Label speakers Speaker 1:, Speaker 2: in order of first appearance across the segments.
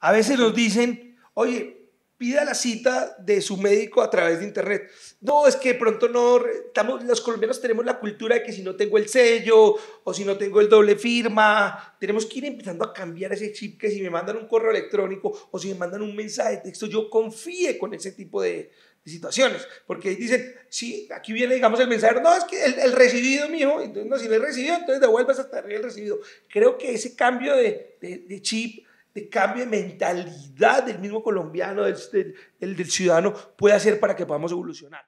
Speaker 1: A veces nos dicen, oye, pida la cita de su médico a través de internet. No, es que pronto no, estamos, los colombianos tenemos la cultura de que si no tengo el sello o si no tengo el doble firma, tenemos que ir empezando a cambiar ese chip que si me mandan un correo electrónico o si me mandan un mensaje de texto, yo confíe con ese tipo de, situaciones, porque dicen, sí, aquí viene, digamos, el mensaje. no, es que el, recibido mío, entonces, no, si no he recibido, entonces devuelvas hasta el recibido. Creo que ese cambio de chip de cambio de mentalidad del mismo colombiano, del, del, ciudadano, puede hacer para que podamos evolucionar.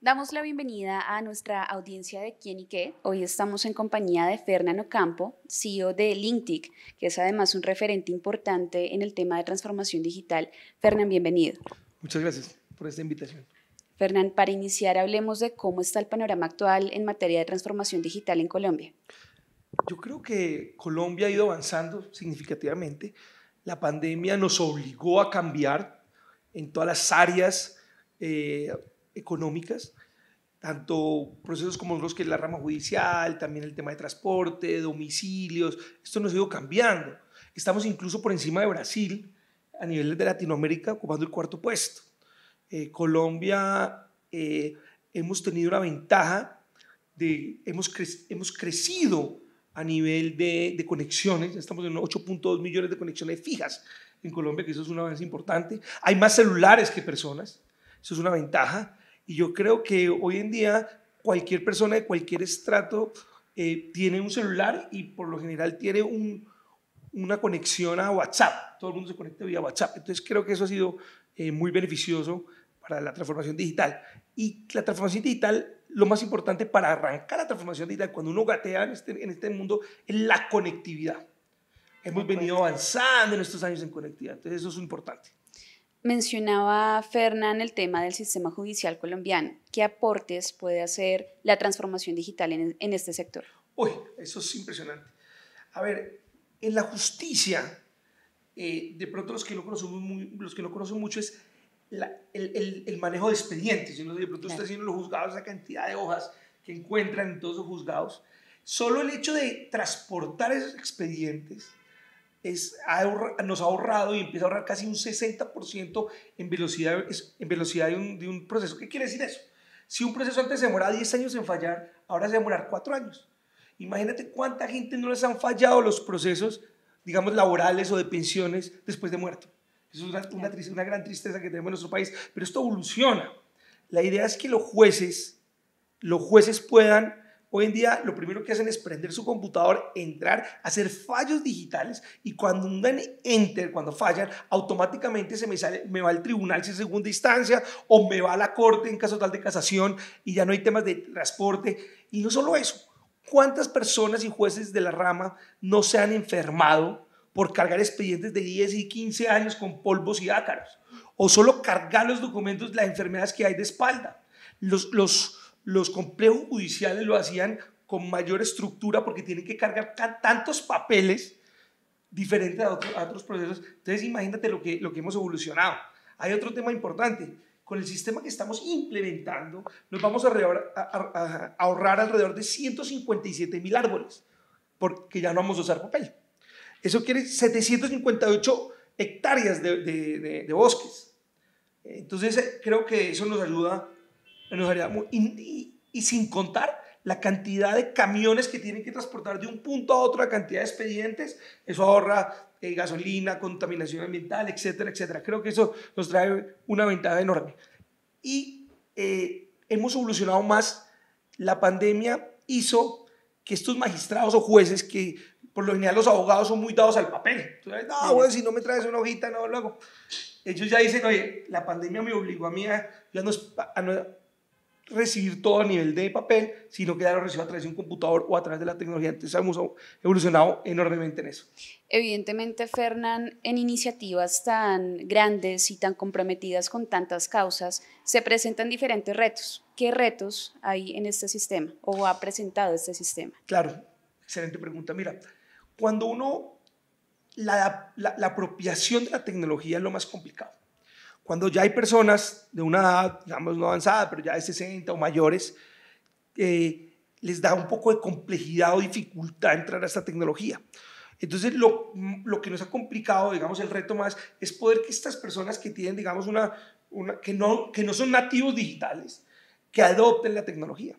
Speaker 2: Damos la bienvenida a nuestra audiencia de Quién y qué. Hoy estamos en compañía de Fernando Campo, CEO de LinkTIC, que es además un referente importante en el tema de transformación digital. Fernán, bienvenido.
Speaker 1: Muchas gracias por esta invitación.
Speaker 2: Fernán, para iniciar hablemos de cómo está el panorama actual en materia de transformación digital en Colombia.
Speaker 1: Yo creo que Colombia ha ido avanzando significativamente. La pandemia nos obligó a cambiar en todas las áreas eh, económicas, tanto procesos como los que es la rama judicial, también el tema de transporte, domicilios, esto nos ha ido cambiando. Estamos incluso por encima de Brasil a nivel de Latinoamérica ocupando el cuarto puesto. Eh, Colombia eh, hemos tenido una ventaja, de, hemos, hemos crecido a nivel de, conexiones, estamos en 8.2 millones de conexiones fijas en Colombia, que eso es un avance importante. Hay más celulares que personas, eso es una ventaja. Y yo creo que hoy en día cualquier persona de cualquier estrato eh, tiene un celular y por lo general tiene un, una conexión a WhatsApp. Todo el mundo se conecta vía WhatsApp. Entonces creo que eso ha sido muy beneficioso para la transformación digital. Y la transformación digital, lo más importante para arrancar la transformación digital cuando uno gatea en este, en este mundo es la conectividad. Hemos venido avanzando en estos años en conectividad, entonces eso es importante.
Speaker 2: Mencionaba Fernán el tema del sistema judicial colombiano. ¿Qué aportes puede hacer la transformación digital en, en este sector?
Speaker 1: Uy, eso es impresionante. A ver, en la justicia, eh, de pronto los que, no los que no conocen mucho es el, manejo de expedientes. Yo de pronto claro. usted los juzgados, esa cantidad de hojas que encuentran en todos los juzgados. Solo el hecho de transportar esos expedientes es, nos ha ahorrado y empieza a ahorrar casi un 60% en velocidad, en velocidad de un, proceso. ¿Qué quiere decir eso? Si un proceso antes se demoraba 10 años en fallar, ahora se demora 4 años. Imagínate cuánta gente no les han fallado los procesos, digamos, laborales o de pensiones después de muerto. Es una, gran tristeza que tenemos en nuestro país, pero esto evoluciona. La idea es que los jueces, los jueces puedan Hoy en día lo primero que hacen es prender su computador, entrar, hacer fallos digitales y cuando dan enter, cuando fallan, automáticamente se me sale, me va al tribunal sin segunda instancia o me va a la corte en caso tal de casación y ya no hay temas de transporte. Y no solo eso, ¿cuántas personas y jueces de la rama no se han enfermado por cargar expedientes de 10 y 15 años con polvos y ácaros, o solo cargar los documentos, las enfermedades que hay de espalda. Los, los, los complejos judiciales lo hacían con mayor estructura porque tienen que cargar tantos papeles diferentes a, otros procesos. Entonces imagínate lo que, lo que hemos evolucionado. Hay otro tema importante. Con el sistema que estamos implementando, nos vamos a, ahorrar alrededor de 157 mil árboles, porque ya no vamos a usar papel. Eso quiere 758 hectáreas de, de, bosques. Entonces creo que eso nos ayuda, nos ayuda muy, y, sin contar la cantidad de camiones que tienen que transportar de un punto a otro, la cantidad de expedientes, eso ahorra eh, gasolina, contaminación ambiental, etcétera, etcétera. Creo que eso nos trae una ventaja enorme. Y eh, hemos evolucionado más. La pandemia hizo que estos magistrados o jueces que por lo general los abogados son muy dados al papel. Entonces, no, bueno, si no me traes una hojita, no lo hago. Ellos ya dicen, oye, la pandemia me obligó a mí a, ya no, a no, recibir todo a nivel de papel, sino que ya lo recibo a través de un computador o a través de la tecnología. Entonces hemos evolucionado enormemente en eso.
Speaker 2: Evidentemente, Fernán, en iniciativas tan grandes y tan comprometidas con tantas causas, se presentan diferentes retos. ¿Qué retos hay en este sistema o ha presentado este sistema?
Speaker 1: Claro, excelente pregunta. Mira, cuando uno, la, la, apropiación de la tecnología es lo más complicado. Cuando ya hay personas de una edad, digamos, no avanzada, pero ya de 60 o mayores, eh, les da un poco de complejidad o dificultad entrar a esta tecnología. Entonces, lo, lo, que nos ha complicado, digamos, el reto más es poder que estas personas que tienen, digamos, una, una que, no, que no son nativos digitales, que adopten la tecnología.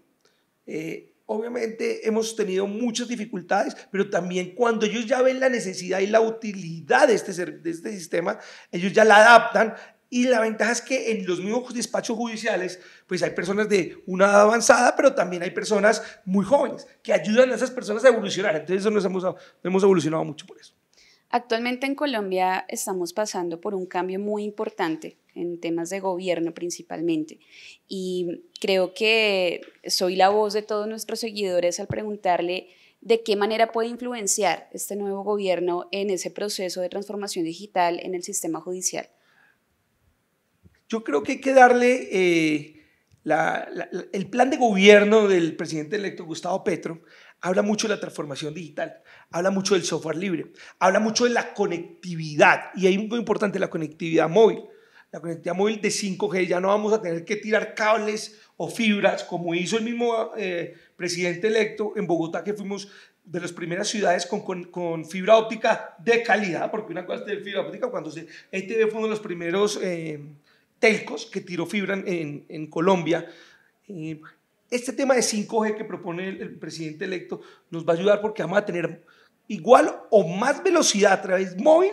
Speaker 1: Eh, obviamente hemos tenido muchas dificultades, pero también cuando ellos ya ven la necesidad y la utilidad este de este, sistema, ellos ya la adaptan. Y la ventaja es que en los mismos despachos judiciales, pues hay personas de una edad avanzada, pero también hay personas muy jóvenes que ayudan a esas personas a evolucionar. Entonces, eso nos hemos evolucionado mucho por eso.
Speaker 2: Actualmente en Colombia estamos pasando por un cambio muy importante en temas de gobierno principalmente. Y creo que soy la voz de todos nuestros seguidores al preguntarle de qué manera puede influenciar este nuevo gobierno en ese proceso de transformación digital en el sistema judicial.
Speaker 1: Yo creo que hay que darle eh, el plan de gobierno del presidente electo Gustavo Petro habla mucho de la transformación digital, habla mucho del software libre, habla mucho de la conectividad. Y hay muy importante, la conectividad móvil. La conectividad móvil de 5G, ya no vamos a tener que tirar cables o fibras, como hizo el mismo eh, presidente electo en Bogotá, que fuimos de las primeras ciudades con, con, fibra óptica de calidad, porque una cosa es tener fibra óptica, cuando se, ETV fue uno de los primeros eh, telcos que tiró fibra en, en Colombia, eh, este tema de 5G que propone el, presidente electo nos va a ayudar porque vamos a tener igual o más velocidad a través móvil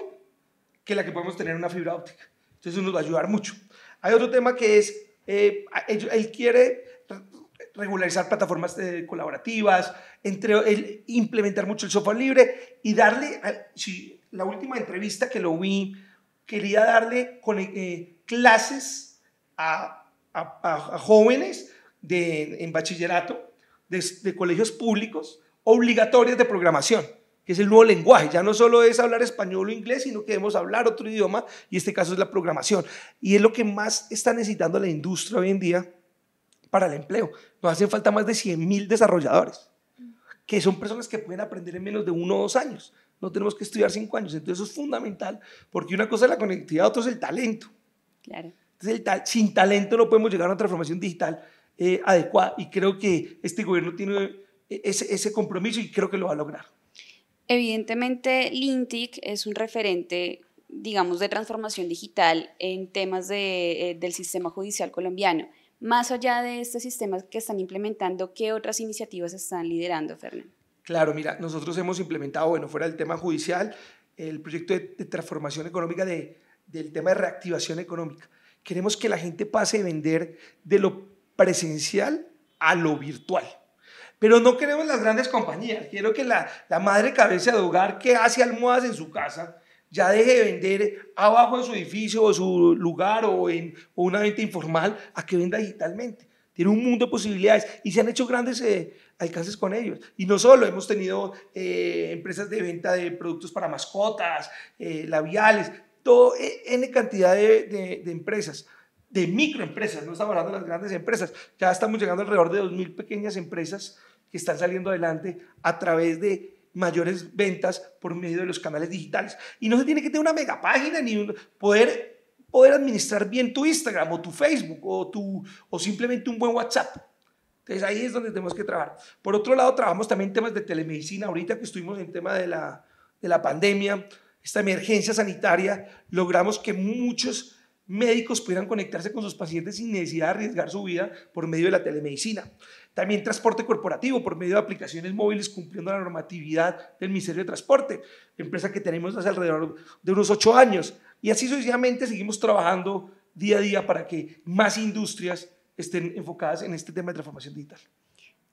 Speaker 1: que la que podemos tener en una fibra óptica. Entonces nos va a ayudar mucho. Hay otro tema que es, eh, él, quiere regularizar plataformas eh, colaborativas, entre, el, implementar mucho el software libre y darle, si, la última entrevista que lo vi, quería darle eh, clases a, a, a jóvenes de, en bachillerato de, colegios públicos obligatorias de programación que es el nuevo lenguaje. Ya no solo es hablar español o inglés, sino que debemos hablar otro idioma, y este caso es la programación. Y es lo que más está necesitando la industria hoy en día para el empleo. Nos hacen falta más de 100.000 desarrolladores, que son personas que pueden aprender en menos de uno o dos años. No tenemos que estudiar cinco años. Entonces eso es fundamental, porque una cosa es la conectividad, otra es el talento. Claro. sin talento no podemos llegar a una transformación digital. Eh, adecuada. Y creo que este gobierno tiene eh, ese, ese compromiso y creo que lo va a lograr.
Speaker 2: Evidentemente, Lintic es un referente digamos, de transformación digital en temas de, eh, del sistema judicial colombiano. Más allá de este sistema que están implementando, ¿qué otras iniciativas están liderando, Fernando?
Speaker 1: Claro, mira, nosotros hemos implementado, bueno, fuera del tema judicial, el proyecto de, de transformación económica de, del tema de reactivación económica. Queremos que la gente pase de vender de lo presencial a lo virtual. Pero no queremos las grandes compañías. Quiero que la, madre cabeza de hogar que hace almohadas en su casa ya deje de vender abajo en su edificio o su lugar o en una venta informal a que venda digitalmente. Tiene un mundo de posibilidades y se han hecho grandes eh, alcances con ellos. Y no solo, hemos tenido eh, empresas de venta de productos para mascotas, eh, labiales, todo, N cantidad de empresas de microempresas, no estamos hablando de las grandes empresas, ya estamos llegando alrededor de 2.000 pequeñas empresas que están saliendo adelante a través de mayores ventas por medio de los canales digitales. Y no se tiene que tener una megapágina, ni poder, poder administrar bien tu Instagram o tu Facebook o, tu, o simplemente un buen WhatsApp. Entonces ahí es donde tenemos que trabajar. Por otro lado, trabajamos también temas de telemedicina. Ahorita que estuvimos en tema de de la pandemia, esta emergencia sanitaria, logramos que muchos médicos pudieran conectarse con sus pacientes sin necesidad de arriesgar su vida por medio de la telemedicina. También transporte corporativo por medio de aplicaciones móviles cumpliendo la normatividad del Ministerio de Transporte, empresa que tenemos hace alrededor de unos ocho años. Y así sucesivamente seguimos trabajando día a día para que más industrias estén enfocadas en este tema de transformación digital.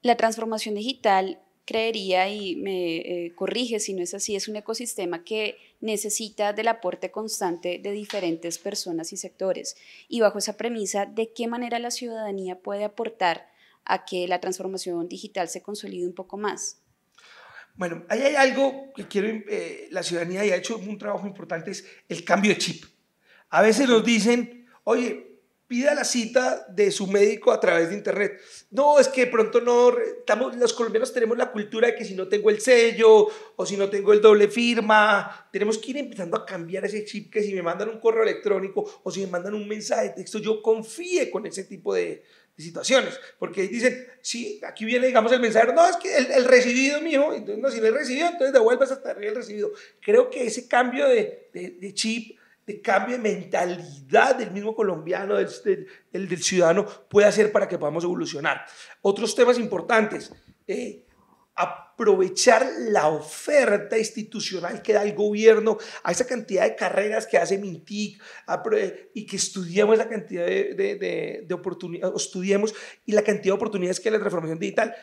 Speaker 2: La transformación digital creería y me eh, corrige si no es así, es un ecosistema que necesita del aporte constante de diferentes personas y sectores. Y bajo esa premisa, ¿de qué manera la ciudadanía puede aportar a que la transformación digital se consolide un poco más?
Speaker 1: Bueno, ahí hay algo que quiero, eh, la ciudadanía ya ha hecho un trabajo importante, es el cambio de chip. A veces nos dicen, oye, pida la cita de su médico a través de internet. No, es que pronto no, estamos, los colombianos tenemos la cultura de que si no tengo el sello o si no tengo el doble firma, tenemos que ir empezando a cambiar ese chip que si me mandan un correo electrónico o si me mandan un mensaje de texto, yo confíe con ese tipo de, situaciones, porque dicen, sí, aquí viene, digamos, el mensaje. no, es que el, el recibido mío, entonces, no, si no he recibido, entonces vuelta hasta el recibido. Creo que ese cambio de, de chip de cambio de mentalidad del mismo colombiano, del, del, ciudadano, puede hacer para que podamos evolucionar. Otros temas importantes. Eh, aprovechar la oferta institucional que da el gobierno a esa cantidad de carreras que hace Mintic eh, y que estudiamos la cantidad de, oportunidades, estudiemos y la cantidad de oportunidades que la transformación digital,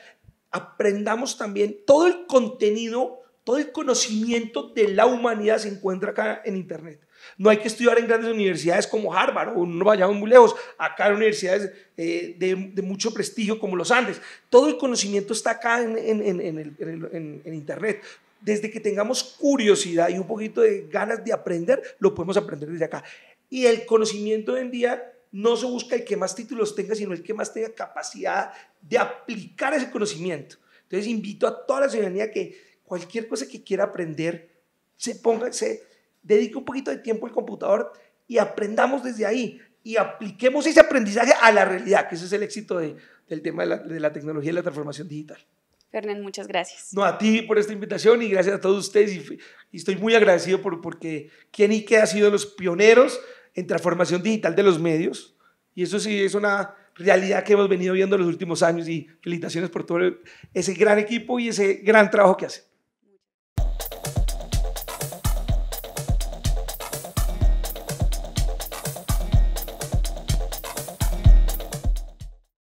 Speaker 1: aprendamos también todo el contenido todo el conocimiento de la humanidad se encuentra acá en Internet. No hay que estudiar en grandes universidades como Harvard o no vayamos muy lejos. Acá en universidades eh, de, mucho prestigio como los Andes. Todo el conocimiento está acá en, Internet desde que tengamos curiosidad y un poquito de ganas de aprender, lo podemos aprender desde acá. Y el conocimiento hoy en día no se busca el que más títulos tenga, sino el que más tenga capacidad de aplicar ese conocimiento. Entonces invito a toda la ciudadanía que, cualquier cosa que quiera aprender, se ponga, se dedique un poquito de tiempo al computador y aprendamos desde ahí y apliquemos ese aprendizaje a la realidad, que ese es el éxito del tema de la, tecnología y la transformación digital.
Speaker 2: Fernán, muchas gracias. No, a
Speaker 1: ti por esta invitación y gracias a todos ustedes. Y, estoy muy agradecido por, porque qué ha sido los pioneros en transformación digital de los medios. Y eso sí es una realidad que hemos venido viendo en los últimos años. Y felicitaciones por todo ese gran equipo y ese gran trabajo que hacen.